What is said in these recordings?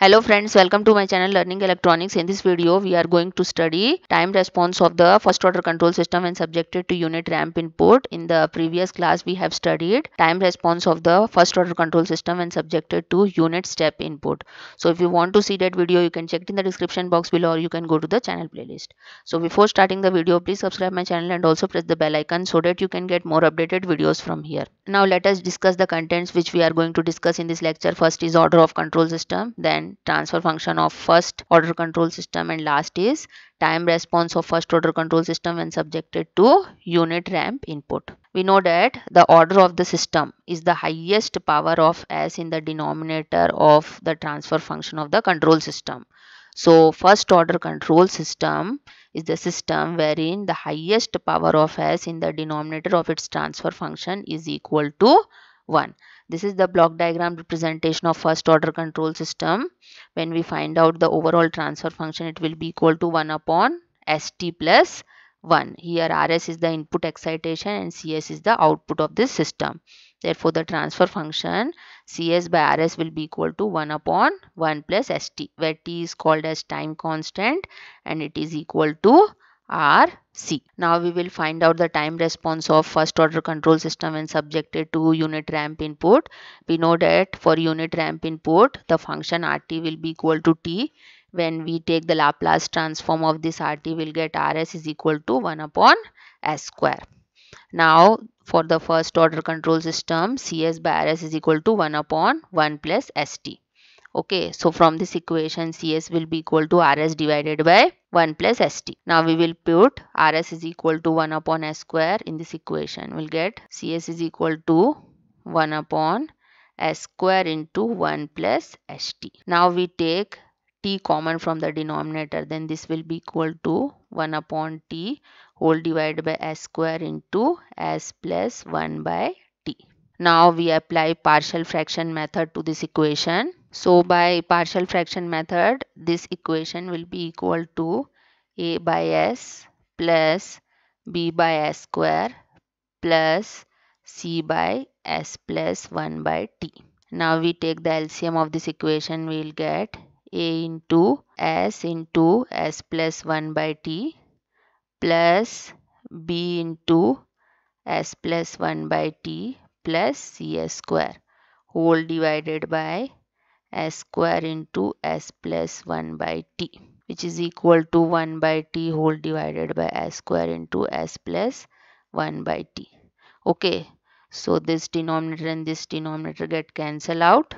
Hello friends, welcome to my channel Learning Electronics. In this video, we are going to study time response of the first order control system when subjected to unit ramp input. In the previous class, we have studied time response of the first order control system when subjected to unit step input. So if you want to see that video, you can check it in the description box below or you can go to the channel playlist. So before starting the video, please subscribe my channel and also press the bell icon so that you can get more updated videos from here. Now let us discuss the contents which we are going to discuss in this lecture. First is order of control system, then transfer function of first order control system and last is time response of first order control system when subjected to unit ramp input. We know that the order of the system is the highest power of S in the denominator of the transfer function of the control system. So first order control system is the system wherein the highest power of S in the denominator of its transfer function is equal to 1. This is the block diagram representation of first order control system. When we find out the overall transfer function, it will be equal to 1 upon st plus 1. Here Rs is the input excitation and Cs is the output of this system. Therefore, the transfer function Cs by Rs will be equal to 1 upon 1 plus St where T is called as time constant and it is equal to RC. Now we will find out the time response of first order control system when subjected to unit ramp input. We know that for unit ramp input the function RT will be equal to T. When we take the Laplace transform of this RT will get RS is equal to 1 upon S square. Now for the first order control system CS by RS is equal to 1 upon 1 plus ST. Okay, so from this equation CS will be equal to RS divided by 1 plus ST. Now we will put RS is equal to 1 upon S square in this equation. We'll get CS is equal to 1 upon S square into 1 plus ST. Now we take T common from the denominator then this will be equal to 1 upon T whole divided by S square into S plus 1 by T. Now we apply partial fraction method to this equation. So by partial fraction method, this equation will be equal to a by s plus b by s square plus c by s plus 1 by t. Now we take the LCM of this equation, we will get a into s into s plus 1 by t plus b into s plus 1 by t plus cs square whole divided by s square into s plus 1 by t which is equal to 1 by t whole divided by s square into s plus 1 by t. Okay, so this denominator and this denominator get cancel out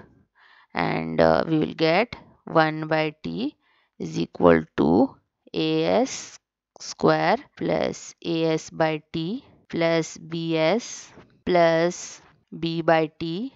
and uh, we will get 1 by t is equal to as square plus as by t plus bs plus b by t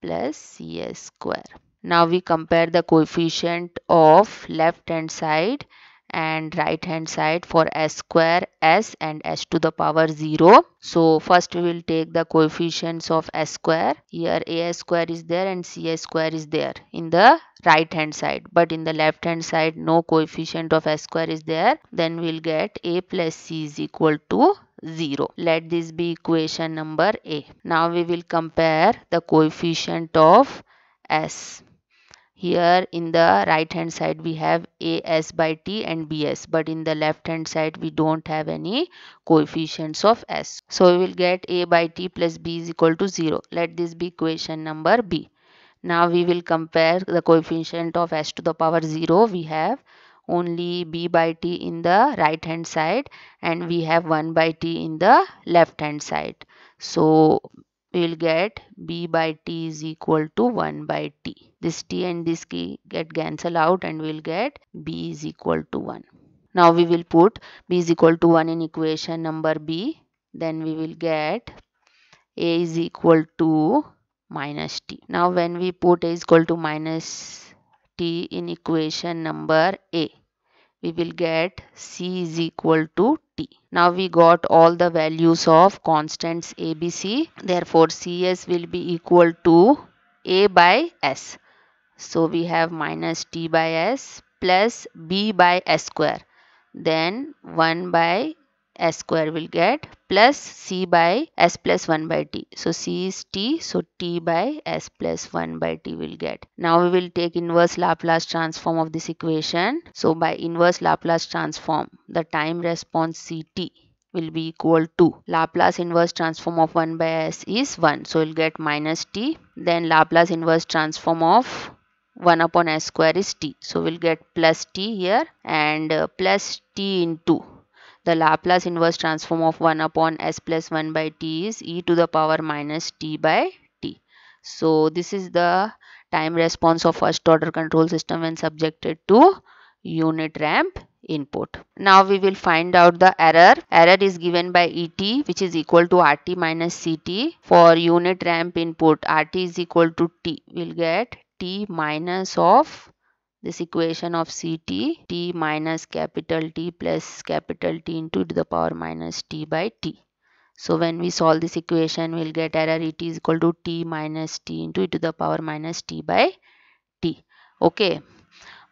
plus cs square. Now we compare the coefficient of left hand side and right hand side for s square s and s to the power 0 so first we will take the coefficients of s square here a square is there and c square is there in the right hand side but in the left hand side no coefficient of s square is there then we'll get a plus c is equal to 0 let this be equation number a now we will compare the coefficient of s here in the right hand side we have as by t and bs but in the left hand side we don't have any coefficients of s so we will get a by t plus b is equal to 0 let this be equation number b now we will compare the coefficient of s to the power 0 we have only b by t in the right hand side and we have 1 by t in the left hand side so we will get b by t is equal to 1 by t. This t and this key get cancel out and we will get b is equal to 1. Now we will put b is equal to 1 in equation number b. Then we will get a is equal to minus t. Now when we put a is equal to minus t in equation number a, we will get c is equal to now we got all the values of constants ABC. Therefore, Cs will be equal to A by S. So we have minus t by s plus b by s square. Then 1 by s square will get plus c by s plus 1 by t. So c is t, so t by s plus 1 by t will get. Now we will take inverse Laplace transform of this equation. So by inverse Laplace transform, the time response ct will be equal to Laplace inverse transform of 1 by s is 1. So we'll get minus t. Then Laplace inverse transform of 1 upon s square is t. So we'll get plus t here and uh, plus t into the Laplace inverse transform of 1 upon s plus 1 by t is e to the power minus t by t. So this is the time response of first order control system when subjected to unit ramp input. Now we will find out the error. Error is given by ET which is equal to RT minus CT. For unit ramp input RT is equal to T. We will get T minus of this equation of ct t minus capital T plus capital T into the power minus t by t. So when we solve this equation we'll get error it is equal to t minus t into e to the power minus t by t. Okay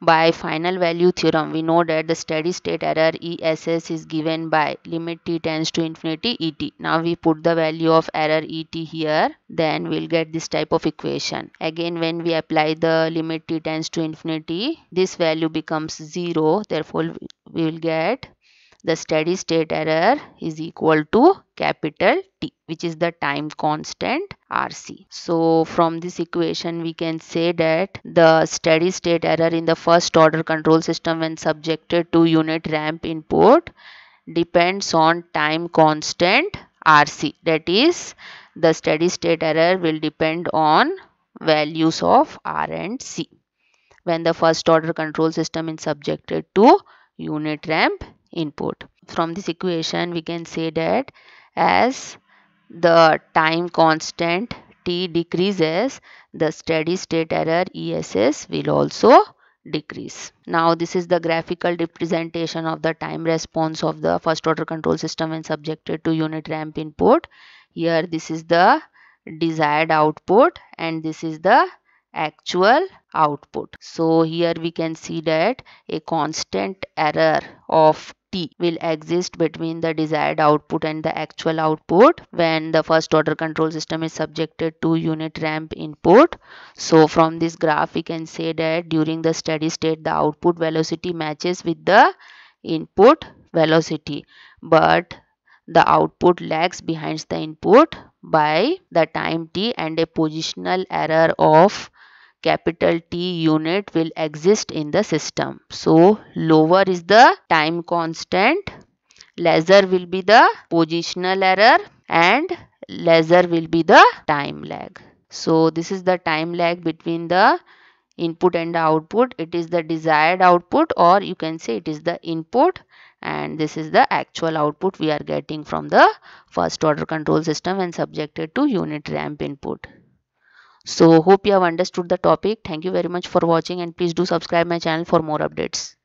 by final value theorem we know that the steady state error ess is given by limit t tends to infinity et now we put the value of error et here then we'll get this type of equation again when we apply the limit t tends to infinity this value becomes 0 therefore we will get the steady state error is equal to capital T which is the time constant RC. So from this equation we can say that the steady state error in the first order control system when subjected to unit ramp input depends on time constant RC that is the steady state error will depend on values of R and C when the first order control system is subjected to unit ramp input. From this equation we can say that as the time constant t decreases the steady state error ESS will also decrease. Now this is the graphical representation of the time response of the first order control system when subjected to unit ramp input. Here this is the desired output and this is the actual output. So here we can see that a constant error of t will exist between the desired output and the actual output when the first order control system is subjected to unit ramp input. So from this graph we can say that during the steady state the output velocity matches with the input velocity but the output lags behind the input by the time t and a positional error of capital T unit will exist in the system. So lower is the time constant, lesser will be the positional error and lesser will be the time lag. So this is the time lag between the input and the output. It is the desired output or you can say it is the input and this is the actual output we are getting from the first order control system and subjected to unit ramp input. So hope you have understood the topic. Thank you very much for watching and please do subscribe my channel for more updates.